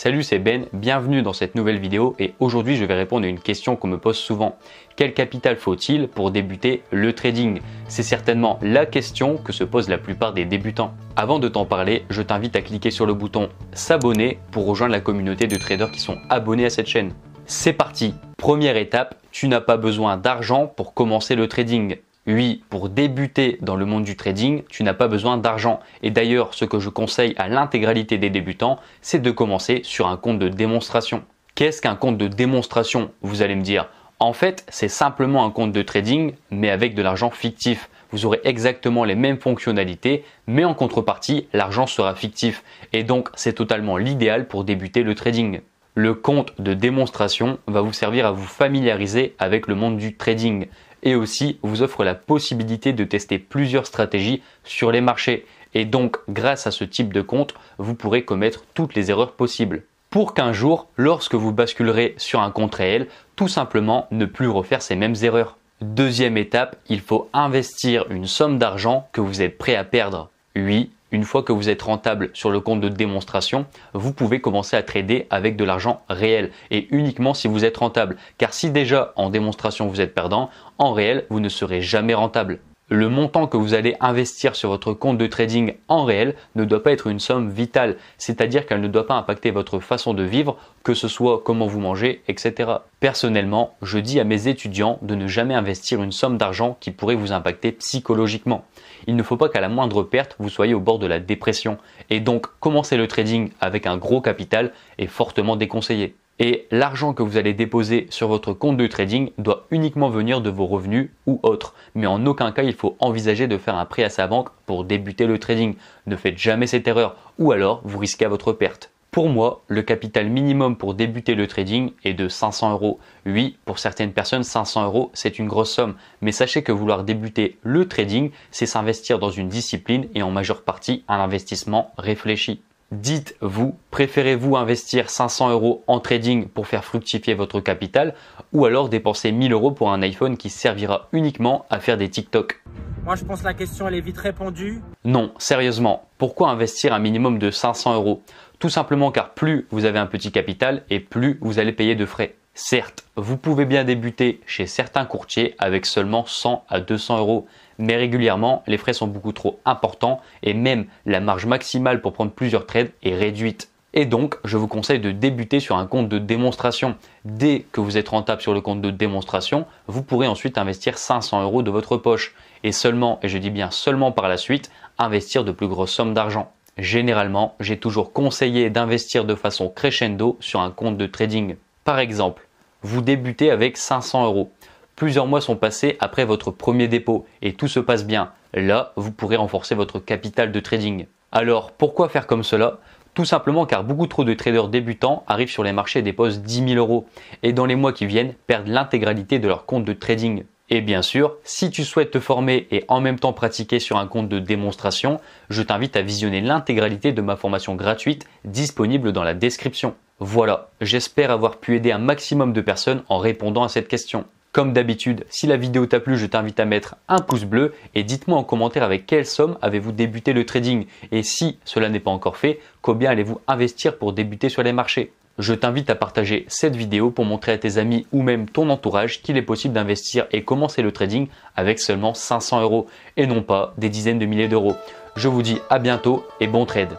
Salut, c'est Ben, bienvenue dans cette nouvelle vidéo et aujourd'hui je vais répondre à une question qu'on me pose souvent. Quel capital faut-il pour débuter le trading C'est certainement la question que se posent la plupart des débutants. Avant de t'en parler, je t'invite à cliquer sur le bouton s'abonner pour rejoindre la communauté de traders qui sont abonnés à cette chaîne. C'est parti Première étape, tu n'as pas besoin d'argent pour commencer le trading. Oui, pour débuter dans le monde du trading, tu n'as pas besoin d'argent. Et d'ailleurs, ce que je conseille à l'intégralité des débutants, c'est de commencer sur un compte de démonstration. Qu'est-ce qu'un compte de démonstration, vous allez me dire En fait, c'est simplement un compte de trading, mais avec de l'argent fictif vous aurez exactement les mêmes fonctionnalités, mais en contrepartie, l'argent sera fictif. Et donc, c'est totalement l'idéal pour débuter le trading. Le compte de démonstration va vous servir à vous familiariser avec le monde du trading et aussi vous offre la possibilité de tester plusieurs stratégies sur les marchés. Et donc, grâce à ce type de compte, vous pourrez commettre toutes les erreurs possibles. Pour qu'un jour, lorsque vous basculerez sur un compte réel, tout simplement ne plus refaire ces mêmes erreurs. Deuxième étape, il faut investir une somme d'argent que vous êtes prêt à perdre. Oui, une fois que vous êtes rentable sur le compte de démonstration, vous pouvez commencer à trader avec de l'argent réel et uniquement si vous êtes rentable. Car si déjà en démonstration vous êtes perdant, en réel vous ne serez jamais rentable. Le montant que vous allez investir sur votre compte de trading en réel ne doit pas être une somme vitale, c'est-à-dire qu'elle ne doit pas impacter votre façon de vivre, que ce soit comment vous mangez, etc. Personnellement, je dis à mes étudiants de ne jamais investir une somme d'argent qui pourrait vous impacter psychologiquement il ne faut pas qu'à la moindre perte, vous soyez au bord de la dépression. Et donc, commencer le trading avec un gros capital est fortement déconseillé. Et l'argent que vous allez déposer sur votre compte de trading doit uniquement venir de vos revenus ou autres. Mais en aucun cas, il faut envisager de faire un prêt à sa banque pour débuter le trading. Ne faites jamais cette erreur, ou alors vous risquez à votre perte. Pour moi, le capital minimum pour débuter le trading est de 500 euros. Oui, pour certaines personnes, 500 euros, c'est une grosse somme. Mais sachez que vouloir débuter le trading, c'est s'investir dans une discipline et en majeure partie un investissement réfléchi. Dites-vous, préférez-vous investir 500 euros en trading pour faire fructifier votre capital ou alors dépenser 1000 euros pour un iPhone qui servira uniquement à faire des TikTok moi, je pense que la question, elle est vite répondue. Non, sérieusement, pourquoi investir un minimum de 500 euros Tout simplement car plus vous avez un petit capital et plus vous allez payer de frais. Certes, vous pouvez bien débuter chez certains courtiers avec seulement 100 à 200 euros, mais régulièrement, les frais sont beaucoup trop importants et même la marge maximale pour prendre plusieurs trades est réduite. Et donc, je vous conseille de débuter sur un compte de démonstration. Dès que vous êtes rentable sur le compte de démonstration, vous pourrez ensuite investir 500 euros de votre poche. Et seulement, et je dis bien seulement par la suite, investir de plus grosses sommes d'argent. Généralement, j'ai toujours conseillé d'investir de façon crescendo sur un compte de trading. Par exemple, vous débutez avec 500 euros. Plusieurs mois sont passés après votre premier dépôt et tout se passe bien. Là, vous pourrez renforcer votre capital de trading. Alors, pourquoi faire comme cela tout simplement car beaucoup trop de traders débutants arrivent sur les marchés et déposent 10 000 euros et dans les mois qui viennent perdent l'intégralité de leur compte de trading. Et bien sûr, si tu souhaites te former et en même temps pratiquer sur un compte de démonstration, je t'invite à visionner l'intégralité de ma formation gratuite disponible dans la description. Voilà, j'espère avoir pu aider un maximum de personnes en répondant à cette question. Comme d'habitude, si la vidéo t'a plu, je t'invite à mettre un pouce bleu et dites-moi en commentaire avec quelle somme avez-vous débuté le trading et si cela n'est pas encore fait, combien allez-vous investir pour débuter sur les marchés je t'invite à partager cette vidéo pour montrer à tes amis ou même ton entourage qu'il est possible d'investir et commencer le trading avec seulement 500 euros et non pas des dizaines de milliers d'euros. Je vous dis à bientôt et bon trade.